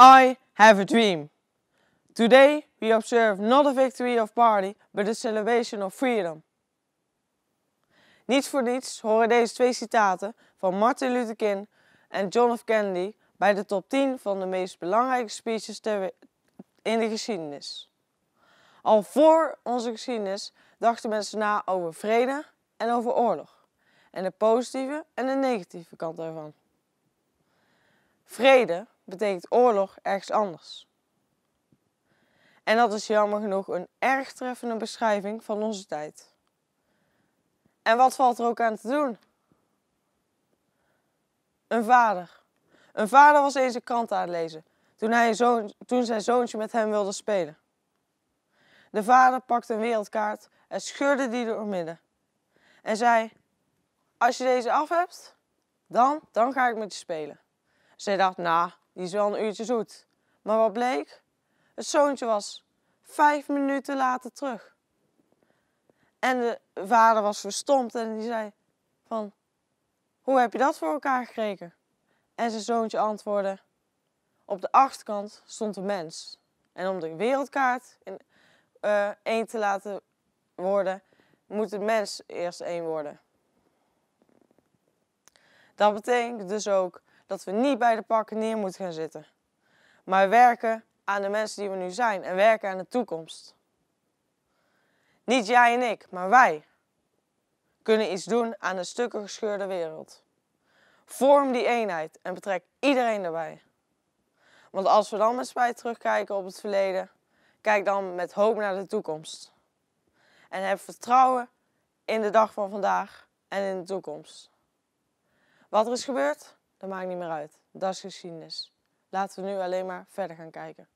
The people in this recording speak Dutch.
I have a dream. Today we observe not a victory of party, but a celebration of freedom. Niet voor niets horen deze twee citaten van Martin Luther King en John F. Kennedy bij de top 10 van de meest belangrijke speeches in de geschiedenis. Al voor onze geschiedenis dachten mensen na over vrede en over oorlog. En de positieve en de negatieve kant daarvan. Vrede betekent oorlog ergens anders. En dat is jammer genoeg een erg treffende beschrijving van onze tijd. En wat valt er ook aan te doen? Een vader. Een vader was eens een krant aan het lezen toen, hij zoon, toen zijn zoontje met hem wilde spelen. De vader pakte een wereldkaart en scheurde die door midden. En zei, als je deze af hebt, dan, dan ga ik met je spelen. Zij dacht, na. Nou, die is wel een uurtje zoet. Maar wat bleek? Het zoontje was vijf minuten later terug. En de vader was verstomd en die zei van... Hoe heb je dat voor elkaar gekregen? En zijn zoontje antwoordde... Op de achterkant stond een mens. En om de wereldkaart in, eh, één te laten worden... moet de mens eerst één worden. Dat betekent dus ook dat we niet bij de pakken neer moeten gaan zitten. Maar werken aan de mensen die we nu zijn en werken aan de toekomst. Niet jij en ik, maar wij kunnen iets doen aan een stukken gescheurde wereld. Vorm die eenheid en betrek iedereen erbij. Want als we dan met spijt terugkijken op het verleden, kijk dan met hoop naar de toekomst. En heb vertrouwen in de dag van vandaag en in de toekomst. Wat er is gebeurd, dat maakt niet meer uit. Dat is geschiedenis. Laten we nu alleen maar verder gaan kijken.